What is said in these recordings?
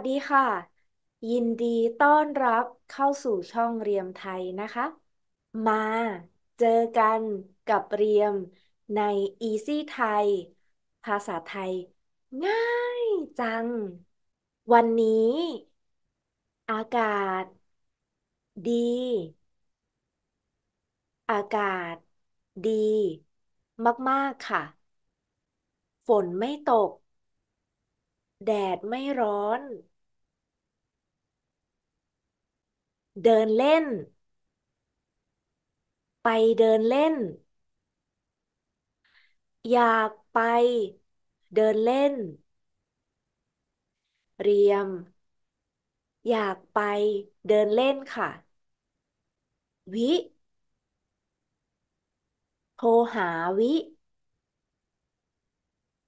วัสดีค่ะ ยินดีต้อนรับเข้าสู่ช่องเรียมไทยนะคะ มาเจอกันกับเรียมใน Easy ไทยภาษาไทย ง่ายจัง วันนี้ อากาศดี อากาศดี มากๆค่ะ ฝนไม่ตก แดดไม่ร้อนเดินเล่น ไปเดินเล่น อยากไป เดินเล่น เรียม อยากไปเดินเล่นค่ะ วิ โทรหาวิ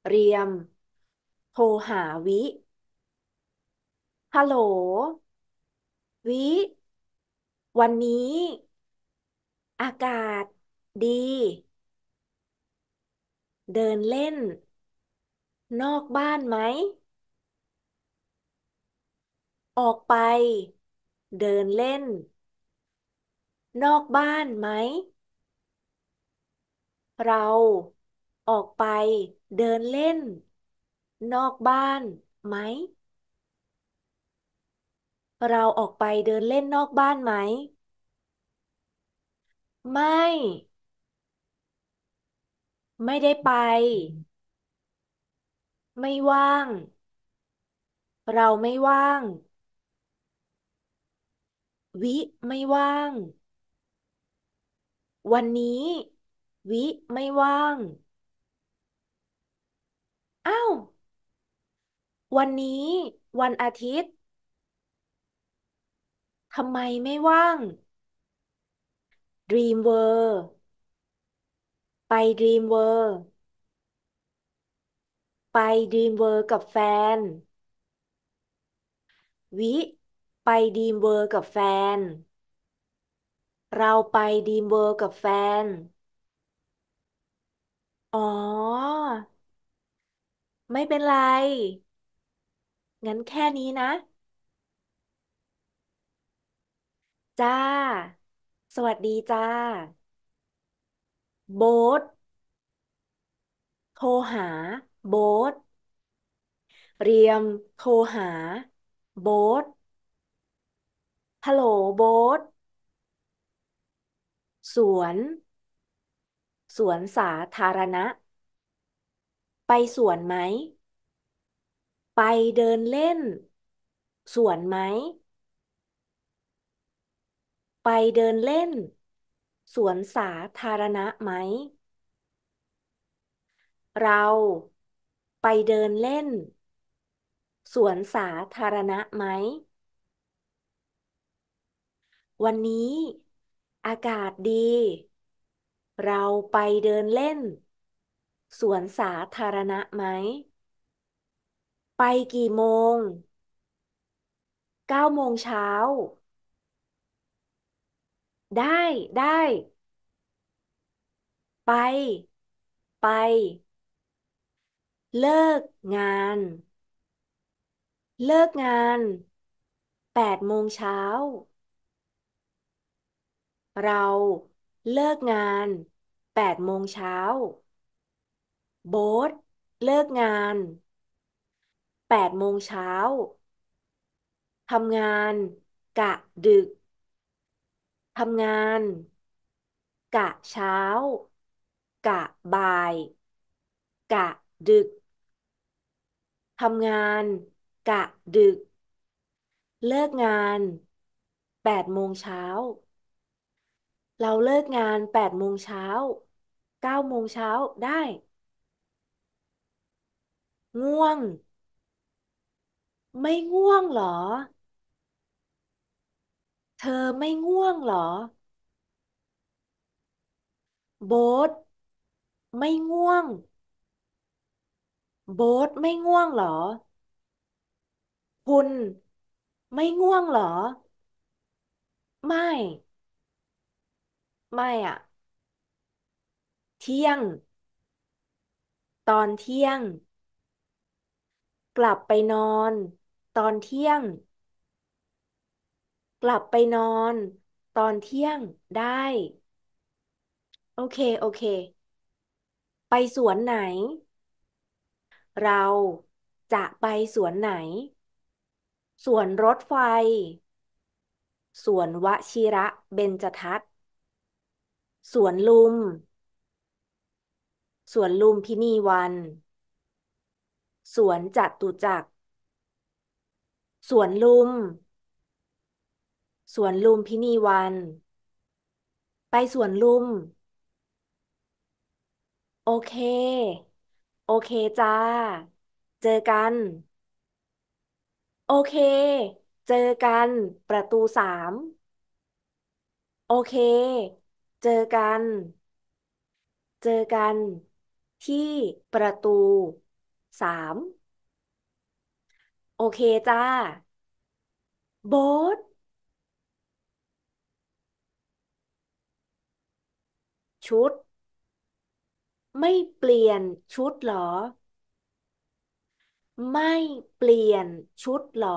เรียม โทรหาวิ ฮัลโหล วิวันนี้ อากาศดี เดินเล่น นอกบ้านไหมออกไป เดินเล่น นอกบ้านไหมเราออกไปเดินเล่น นอกบ้านไหมเราออกไปเดินเล่นนอกบ้านไหม ไม่ ไม่ได้ไป ไม่ ว่าง เราไม่ว่าง วิ ไม่ว่าง วันนี้ วิไม่ว่าง อ้าว วันนี้ วันอาทิตย์ทำไมไม่ว่าง Dream World ไป Dream World ไป Dream World กับแฟน วิไป Dream World กับแฟน เราไป Dream World กับแฟนอ๋อไม่เป็นไรงั้นแค่นี้นะจ้า สวัสดีจ้า โบ๊ท โทรหาโบ๊ท เรียม โทรหาโบ๊ท ฮัลโหลโบ๊ท สวน สวนสาธารณะ ไปสวนไหม ไปเดินเล่น สวนไหมไปเดินเล่น สวนสาธารณะไหม เราไปเดินเล่น สวนสาธารณะไหม วันนี้อากาศดี เราไปเดินเล่น สวนสาธารณะไหม ไปกี่โมงเก้าโมงเช้าได้ได้ ไป ไป เลิกงาน เลิกงานแปดโมงเช้าเราเลิกงานแปดโมงเช้าโบ๊ทเลิกงานแปดโมงเช้าทำงานกะดึกทำงาน กะเช้า กะบ่าย กะดึก ทำงาน กะดึก เลิกงาน แปดโมงเช้า เราเลิกงานแปดโมงเช้า เก้าโมงเช้าได้ ง่วง ไม่ง่วงเหรอธอไม่ง่วงเหรอ โบ๊ทไม่ง่วง โบ๊ทไม่ง่วงเหรอ คุณไม่ง่วงเหรอ ไม่ ไม่อะเที่ยง ตอนเที่ยง กลับไปนอน ตอนเที่ยงกลับไปนอน ตอนเที่ยงได้ โอเคโอเค ไปสวนไหน เราจะไปสวนไหนสวนรถไฟสวนวชิระเบญจทัศสวนลุมสวนลุมพินีวันสวนจตุจักรสวนลุมสวนลุมพินีวัน ไปสวนลุม โอเค โอเคจ้า เจอกัน โอเค เจอกันประตูสาม โอเค เจอกัน เจอกันที่ประตูสาม โอเคจ้า โบ๊ทชุด ไม่เปลี่ยนชุดหรอ ไม่เปลี่ยนชุดหรอ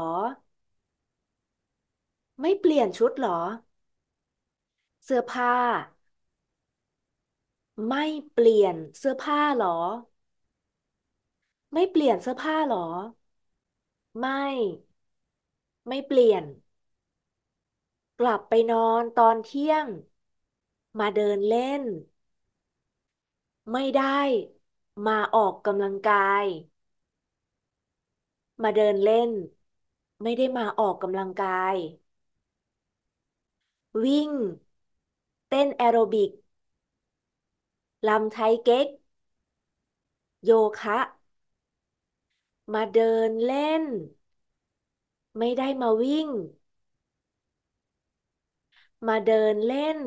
ไม่เปลี่ยนชุดหรอ เสื้อผ้า ไม่เปลี่ยนเสื้อผ้าหรอ ไม่เปลี่ยนเสื้อผ้าหรอ ไม่ ไม่เปลี่ยนกลับไปนอนตอนเที่ยงมาเดินเล่น ไม่ได้ มาออกกำลังกาย มาเดินเล่น ไม่ได้มาออกกำลังกาย วิ่ง เต้นแอโรบิกลำไทยเก๊กโยคะ มาเดินเล่น ไม่ได้มาวิ่ง มาเดินเล่น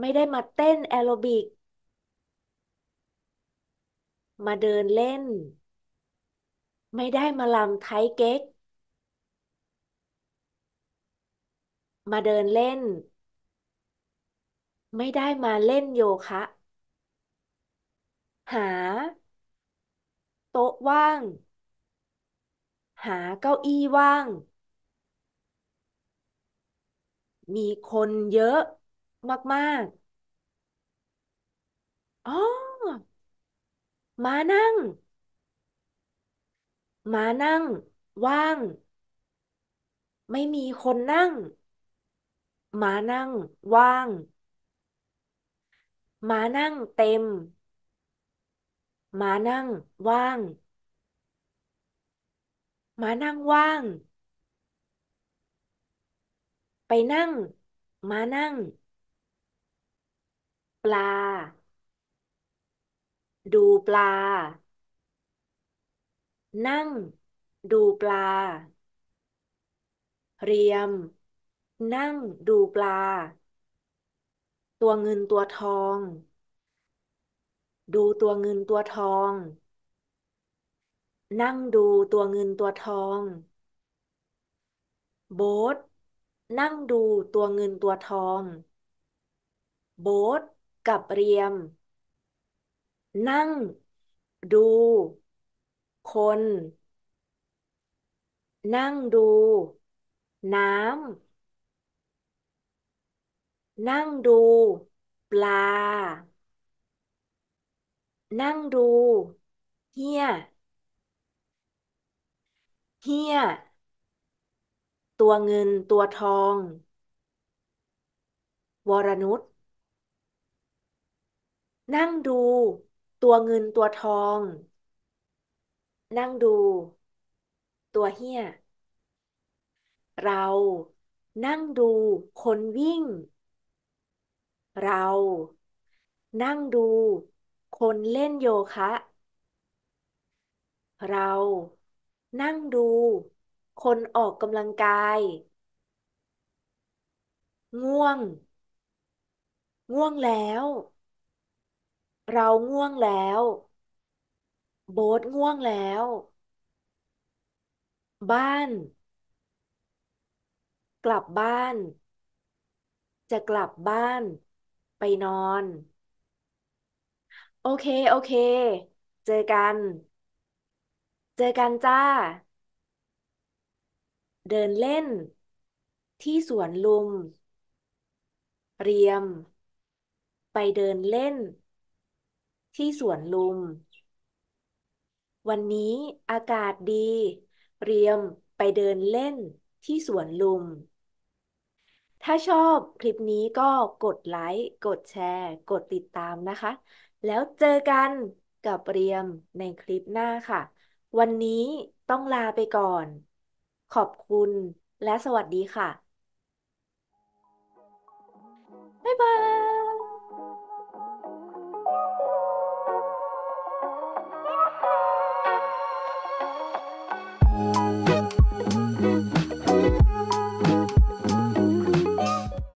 ไม่ได้มาเต้น แอโรบิก มาเดินเล่น ไม่ได้มาลำไทยเก๊กมาเดินเล่น ไม่ได้มาเล่นโยคะ หา โต๊ะว่าง หาเก้าอี้ว่าง มีคนเยอะมากๆอ๋อม้านั่งม้านั่งว่าง ไม่มีคนนั่งม้านั่งว่างม้านั่งเต็มม้านั่งว่างม้านั่งว่าง ไปนั่งม้านั่งปลา ดูปลา นั่ง ดูปลา เรียม นั่งดูปลา ตัวเงินตัวทอง ดูตัวเงินตัวทอง นั่งดูตัวเงินตัวทอง โบ๊ทนั่งดูตัวเงินตัวทอง โบ๊ทกับเรียม นั่งดู คน นั่งดู น้ำนั่งดู ปลา นั่งดูเฮียเฮียตัวเงินตัวทอง วรนุชนั่งดูตัวเงินตัวทอง นั่งดู ตัวเหี้ยเรานั่งดูคนวิ่ง เรา นั่งดู คนเล่นโยคะ เรานั่งดู คนออกกำลังกาย ง่วง ง่วงแล้วเราง่วงแล้ว โบ๊ทง่วงแล้ว บ้าน กลับบ้าน จะกลับบ้าน ไปนอน โอเค โอเค เจอกัน เจอกันจ้า เดินเล่น ที่สวนลุม เรียม ไปเดินเล่นที่สวนลุม วันนี้อากาศดี เรียมไปเดินเล่นที่สวนลุม ถ้าชอบคลิปนี้ก็กดไลค์ กดแชร์ กดติดตามนะคะ แล้วเจอกันกับเรียมในคลิปหน้าค่ะ วันนี้ต้องลาไปก่อน ขอบคุณและสวัสดีค่ะ บ๊ายบาย